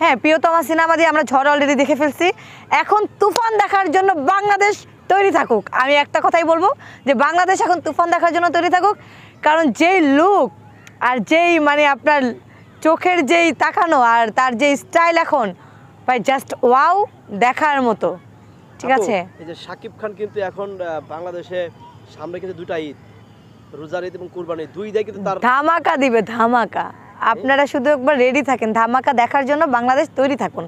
হ্যাঁ প্রিয়তমা সিনেমা দিয়ে আমরা ঝড় অলরেডি দেখে ফেলছি এখন তুফান দেখার জন্য বাংলাদেশ তৈরি থাকুক আমি একটা কথাই বলবো যে বাংলাদেশ এখন তুফান দেখার জন্য তৈরি থাকুক কারণ যেই লুক আর যেই মানে আপনার চোখের যেই তাকানো আর তার যে স্টাইল এখন ভাই জাস্ট ওয়াও দেখার মতো ঠিক আছে এই যে সাকিব খান কিন্তু এখন বাংলাদেশে সামনে কিন্তু দুটা ঈদ রোজার ঈদ এবং কুরবানি দুই ঈদে কিন্তু তার ধামাকা দিবে ধামাকা আপনারা শুধু একবার রেডি থাকেন ধামাকা দেখার জন্য বাংলাদেশ তৈরি থাকুন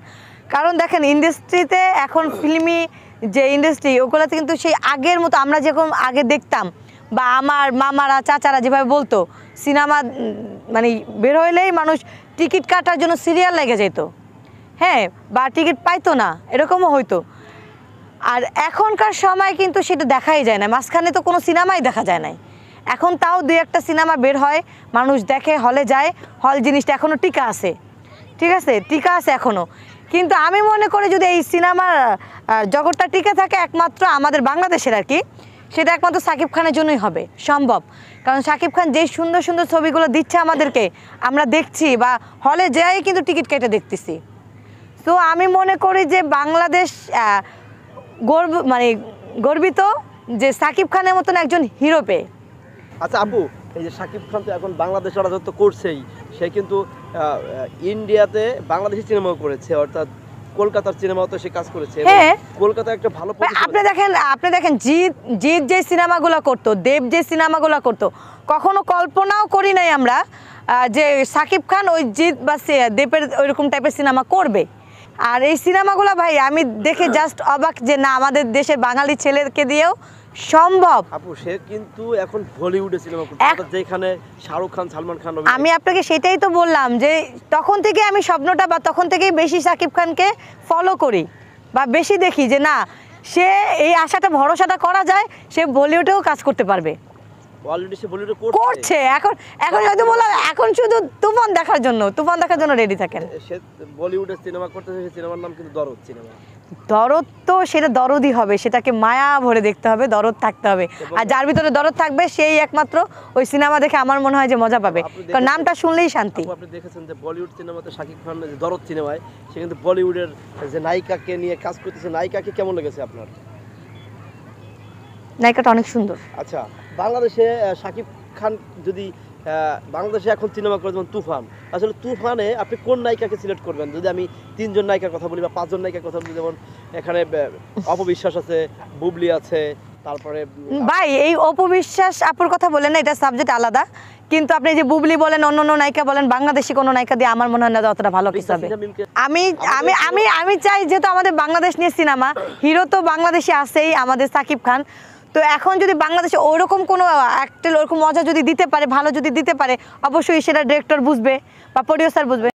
কারণ দেখেন ইন্ডাস্ট্রিতে এখন ফিল্মি যে ইন্ডাস্ট্রি ওগুলোতে কিন্তু সেই আগের মতো আমরা যেরকম আগে দেখতাম বা আমার মামারা চাচারা যেভাবে বলতো সিনেমা মানে বের হইলেই মানুষ টিকিট কাটার জন্য সিরিয়াল লেগে যেত হ্যাঁ বা টিকিট পাইতো না এরকমও হইতো আর এখনকার সময় কিন্তু সেটা দেখাই যায় না মাঝখানে তো কোনো সিনেমাই দেখা যায় না এখন তাও দুই একটা সিনেমা বের হয় মানুষ দেখে হলে যায় হল জিনিসটা এখনও টিকা আছে ঠিক আছে টিকা আছে এখনও কিন্তু আমি মনে করি যদি এই সিনেমার জগৎটা টিকে থাকে একমাত্র আমাদের বাংলাদেশের আর কি সেটা একমাত্র সাকিব খানের জন্যই হবে সম্ভব কারণ সাকিব খান যে সুন্দর সুন্দর ছবিগুলো দিচ্ছে আমাদেরকে আমরা দেখছি বা হলে যাই কিন্তু টিকিট কেটে দেখতেছি তো আমি মনে করি যে বাংলাদেশ গর্ব মানে গর্বিত যে সাকিব খানের মতন একজন হিরো পেয়ে আচ্ছা আপু এই যে সাকিব খান তো এখন বাংলাদেশ রাজত্ব করছেই সে কিন্তু ইন্ডিয়াতে বাংলাদেশি সিনেমাও করেছে অর্থাৎ কলকাতার সিনেমাও তো সে কাজ করেছে হ্যাঁ। কলকাতা একটা ভালো আপনি দেখেন আপনি দেখেন জিৎ জিৎ যে সিনেমাগুলো করতো দেব যে সিনেমাগুলো করতো কখনো কল্পনাও করি নাই আমরা যে সাকিব খান ওই জিৎ বা দেবের ওইরকম টাইপের সিনেমা করবে আর এই সিনেমাগুলো ভাই আমি দেখে জাস্ট অবাক যে না আমাদের দেশে বাঙালি ছেলেকে দিয়েও সম্ভব আপু সে কিন্তু এখন বলিউডে সিনেমা করছে যেখানে শাহরুখ খান সালমান খান আমি আপনাকে সেটাই তো বললাম যে তখন থেকে আমি স্বপ্নটা বা তখন থেকেই বেশি সাকিব খানকে ফলো করি বা বেশি দেখি যে না সে এই আশাটা ভরসাটা করা যায় সে বলিউডেও কাজ করতে পারবে অলরেডি সে বলিউডে করছে এখন এখন হয়তো বললাম এখন শুধু তুফান দেখার জন্য তুফান দেখার জন্য রেডি থাকেন সে বলিউডে সিনেমা করতেছে সে সিনেমার নাম কিন্তু দরদ সিনেমা দরদ তো সেটা দরদই হবে সেটাকে মায়া ভরে দেখতে হবে দরদ থাকতে হবে আর যার ভিতরে দরদ থাকবে সেই একমাত্র ওই সিনেমা দেখে আমার মনে হয় যে মজা পাবে কারণ নামটা শুনলেই শান্তি আপনি দেখেছেন যে বলিউড সিনেমাতে শাকিব খানের যে দরদ সিনেমায় সেখানে বলিউডের যে নায়িকাকে নিয়ে কাজ করতেছে নায়িকাকে কেমন লেগেছে আপনার নায়িকাটা অনেক সুন্দর আচ্ছা বাংলাদেশে শাকিব খান যদি বাংলাদেশে এখন সিনেমা করে যেমন তুফান আসলে তুফানে আপনি কোন নায়িকাকে সিলেক্ট করবেন যদি আমি তিনজন নায়িকার কথা বলি বা পাঁচজন নায়িকার কথা বলি যেমন এখানে অপবিশ্বাস আছে বুবলি আছে তারপরে ভাই এই অপবিশ্বাস আপুর কথা বলেন না এটা সাবজেক্ট আলাদা কিন্তু আপনি যে বুবলি বলেন অন্য অন্য নায়িকা বলেন বাংলাদেশি কোনো নায়িকা দিয়ে আমার মনে হয় না অতটা ভালো কিছু হবে আমি আমি আমি আমি চাই যেহেতু আমাদের বাংলাদেশ নিয়ে সিনেমা হিরো তো বাংলাদেশে আছেই আমাদের সাকিব খান তো এখন যদি বাংলাদেশে ওরকম কোনো অ্যাক্টেল ওরকম মজা যদি দিতে পারে ভালো যদি দিতে পারে অবশ্যই সেটা ডিরেক্টর বুঝবে বা প্রডিউসার বুঝবে